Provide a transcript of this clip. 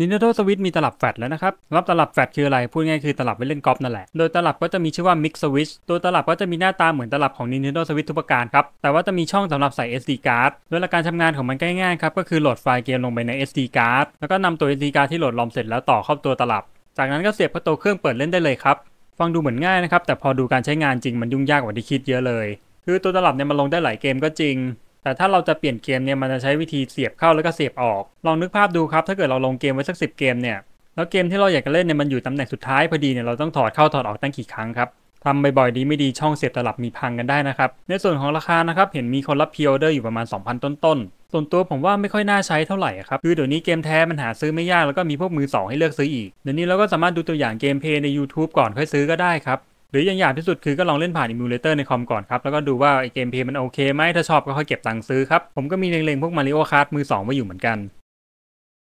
นินเทนโดสวิตมีตลับแฟตแล้วนะครับ รับ ตลับแฟตคืออะไร พูดง่ายคือตลับไว้เล่นกอล์ฟนั่นแหละ โดยตลับก็จะมีชื่อว่า Mix Switch ตัวตลับก็จะมีหน้าตาเหมือนตลับของ Nintendo Switch ทุกประการครับ แต่ว่าจะมีช่องสำหรับใส่ SD card โดยหลักการทำงานของมันง่ายๆครับก็คือโหลดไฟล์เกมลงไปใน SD card แล้วก็นำตัว SD card ที่โหลดรอมเสร็จแล้วต่อเข้าตัวตลับ จากนั้นก็เสียบเข้าตัวเครื่องเปิดเล่นได้เลยครับ ฟังดูเหมือนง่ายนะครับแต่พอดูการใช้งานจริงมันยุ่งยากกว่าที่คิดเยอะเลย คือตัวตลับเนี่ยมันลงได้หลายเกมก็จริงแต่ถ้าเราจะเปลี่ยนเกมเนี่ยมันจะใช้วิธีเสียบเข้าแล้วก็เสียบออก ลองนึกภาพดูครับถ้าเกิดเราลงเกมไว้สักสิบเกมเนี่ยแล้วเกมที่เราอยากจะเล่นเนี่ยมันอยู่ตำแหน่งสุดท้าย พอดีเนี่ยเราต้องถอดเข้าถอดออกตั้งกี่ครั้งครับทำบ่อยๆดีไม่ดีช่องเสียบตลับมีพังกันได้นะครับ ในส่วนของราคานะครับ เห็นมีคนรับพิออเดอร์อยู่ประมาณ2,000ต้นๆส่วนตัวผมว่าไม่ค่อยน่าใช้เท่าไหร่ครับคือเดี๋ยวนี้เกมแท้มันหาซื้อไม่ยากแล้วก็มีพวกมือสองให้เลือกซื้ออีกเดี๋ยวนี้เราก็สามารถดูตัวอย่างเกมเพย์ใน YouTube ก่อนค่อยซื้อก็ได้ครับหรืออย่างยากที่สุดคือก็ลองเล่นผ่านอิมูเลเตอร์ในคอมก่อนครับ แล้วก็ดูว่าไอเกมเพย์มันโอเคไหมถ้าชอบก็ค่อยเก็บตังค์ซื้อครับ ผมก็มีเล็งๆพวกมาริโอคาร์ดมือ2ไว้อยู่เหมือนกัน